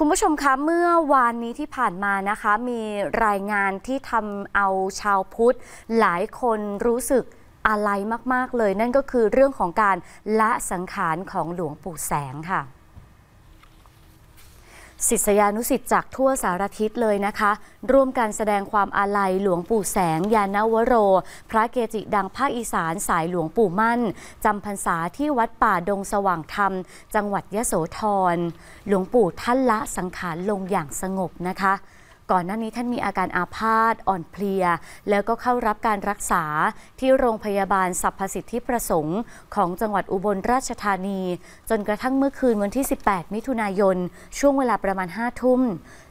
คุณผู้ชมคะ เมื่อวานนี้ที่ผ่านมานะคะ มีรายงานที่ทำเอาชาวพุทธ หลายคนรู้สึกอะไรมากๆเลย นั่นก็คือเรื่องของการละสังขารของหลวงปู่แสงค่ะศิษยานุสิ์จากทั่วสารทิศเลยนะคะ ร่วมกันแสดงความอาลัยหลวงปู่แสงยานวโร พระเกจิดังภาคอีสานสายหลวงปู่มั่นจำพรรษาที่วัดป่าดงสว่างธรรม จังหวัดยะโสธร หลวงปู่ท่านละสังขารลงอย่างสงบนะคะก่อนหน้านี้ท่านมีอาการอาภาษอ่อนเพลีย แล้วก็เข้ารับการรักษาที่โรงพยาบาลสรรพสิทธิประสงค์ของจังหวัดอุบลราชธานี จนกระทั่งเมื่อคืนวันที่ 18 มิถุนายน ช่วงเวลาประมาณ 5 ทุ่ม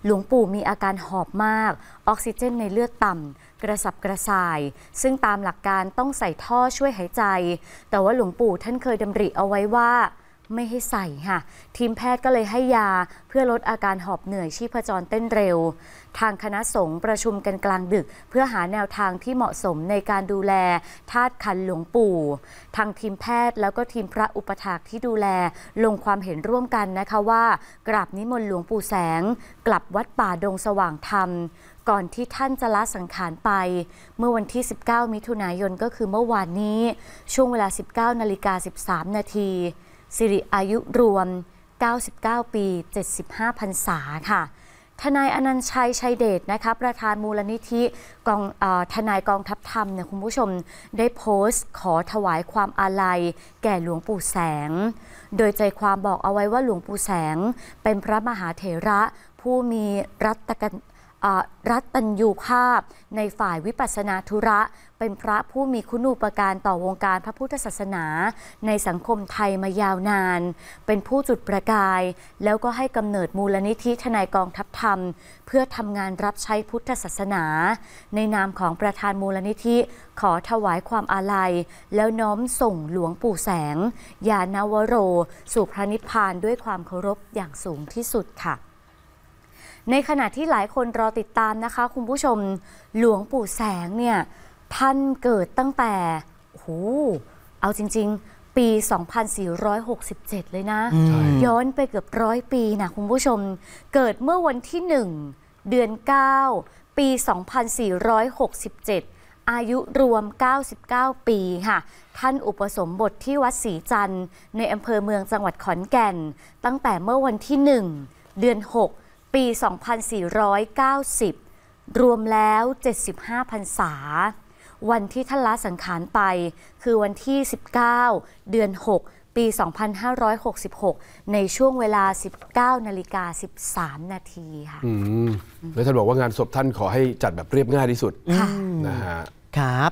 หลวงปู่มีอาการหอบมาก ออกซิเจนในเลือดต่ำ กระสับกระส่าย ซึ่งตามหลักการต้องใส่ท่อช่วยหายใจ แต่ว่าหลวงปู่ท่านเคยดำริเอาไว้ว่าไม่ให้ใส่ค่ะทีมแพทย์ก็เลยให้ยาเพื่อลดอาการหอบเหนื่อยชีพจรเต้นเร็ว ทางคณะสงฆ์ประชุมกันกลางดึก เพื่อหาแนวทางที่เหมาะสมในการดูแลธาตุคันหลวงปู่ ทางทีมแพทย์แล้วก็ทีมพระอุปถากที่ดูแลลงความเห็นร่วมกันนะคะว่ากราบนิมนต์หลวงปู่แสง กลับวัดป่าดงสว่างธรรม ก่อนที่ท่านจะละสังขารไป เมื่อวันที่ 19 มิถุนายนก็คือเมื่อวานนี้ช่วงเวลา19นาฬิกา13นาทีสิริอายุรวม 99 ปี 75พรรษาค่ะ ทนายอนันชัยชัยเดชนะคะประธานมูลนิธิกองอทนายกองทัพธรรมเนี่ยคุณผู้ชมได้โพสต์ขอถวายความอาลัยแก่หลวงปู่แสง โดยใจความบอกเอาไว้ว่าหลวงปู่แสงเป็นพระมหาเถระผู้มีรัตกันรัตัญยูภาพ ในฝ่ายวิปัสนาธุระ เป็นพระผู้มีคุณูปการต่อวงการพระพุทธศาสนา ในสังคมไทยมายาวนาน เป็นผู้จุดประกาย แล้วก็ให้กำเนิดมูลนิธิทนายกองทัพธรรม เพื่อทำงานรับใช้พุทธศาสนา ในนามของประธานมูลนิธิขอถวายความอาลัยแล้วน้อมส่งหลวงปู่แสงยานาวโร สู่พระนิพพานด้วยความเคารพอย่างสูงที่สุดค่ะในขณะที่หลายคนรอติดตามนะคะ คุณผู้ชมหลวงปู่แสงเนี่ยท่านเกิดตั้งแต่โอ้โหเอาจริงๆ ปี 2467 เลยนะ ย้อนไปเกือบร้อยปีนะคุณผู้ชมเกิดเมื่อวันที่ 1 เดือน 9 ปี 2467 อายุรวม 99 ปีค่ะท่านอุปสมบทที่วัดศรีจันทร์ ในอำเภอเมืองจังหวัดขอนแก่น ตั้งแต่เมื่อวันที่ 1 เดือน 6ปี 2490 รวมแล้ว 75พรรษาวันที่ท่านละสังขารไป คือวันที่ 19 เดือน 6 ปี 2566 ในช่วงเวลา 19 นาฬิกา 13 นาทีค่ะแล้วท่านบอกว่างานศพท่านขอให้จัดแบบเรียบง่ายที่สุดนะฮะ ครับ